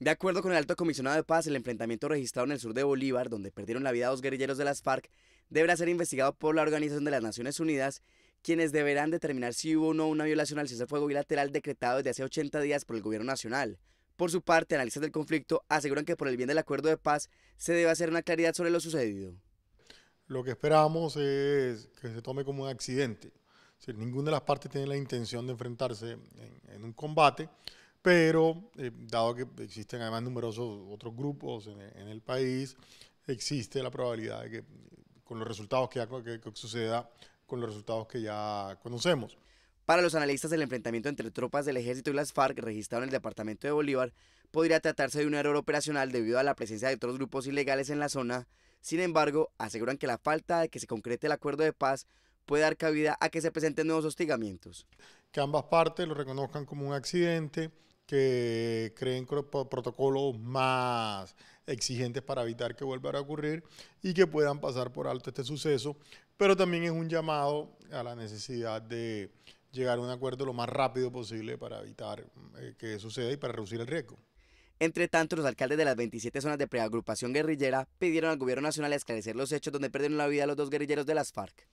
De acuerdo con el alto comisionado de paz, el enfrentamiento registrado en el sur de Bolívar, donde perdieron la vida dos guerrilleros de las FARC, deberá ser investigado por la Organización de las Naciones Unidas, quienes deberán determinar si hubo o no una violación al cese fuego bilateral decretado desde hace 80 días por el gobierno nacional. Por su parte, analistas del conflicto aseguran que por el bien del acuerdo de paz se debe hacer una claridad sobre lo sucedido. Lo que esperamos es que se tome como un accidente. si ninguna de las partes tiene la intención de enfrentarse en un combate pero eh, dado que existen además numerosos otros grupos en, el país, existe la probabilidad de que con los resultados que, ya, que, suceda, con los resultados que ya conocemos. Para los analistas, el enfrentamiento entre tropas del ejército y las FARC registrado en el departamento de Bolívar podría tratarse de un error operacional debido a la presencia de otros grupos ilegales en la zona. Sin embargo, aseguran que la falta de que se concrete el acuerdo de paz puede dar cabida a que se presenten nuevos hostigamientos. Que ambas partes lo reconozcan como un accidente, que creen protocolos más exigentes para evitar que vuelva a ocurrir y que puedan pasar por alto este suceso, pero también es un llamado a la necesidad de llegar a un acuerdo lo más rápido posible para evitar eh, que suceda y para reducir el riesgo. Entre tanto, los alcaldes de las 27 zonas de preagrupación guerrillera pidieron al gobierno nacional esclarecer los hechos donde perdieron la vida los dos guerrilleros de las FARC.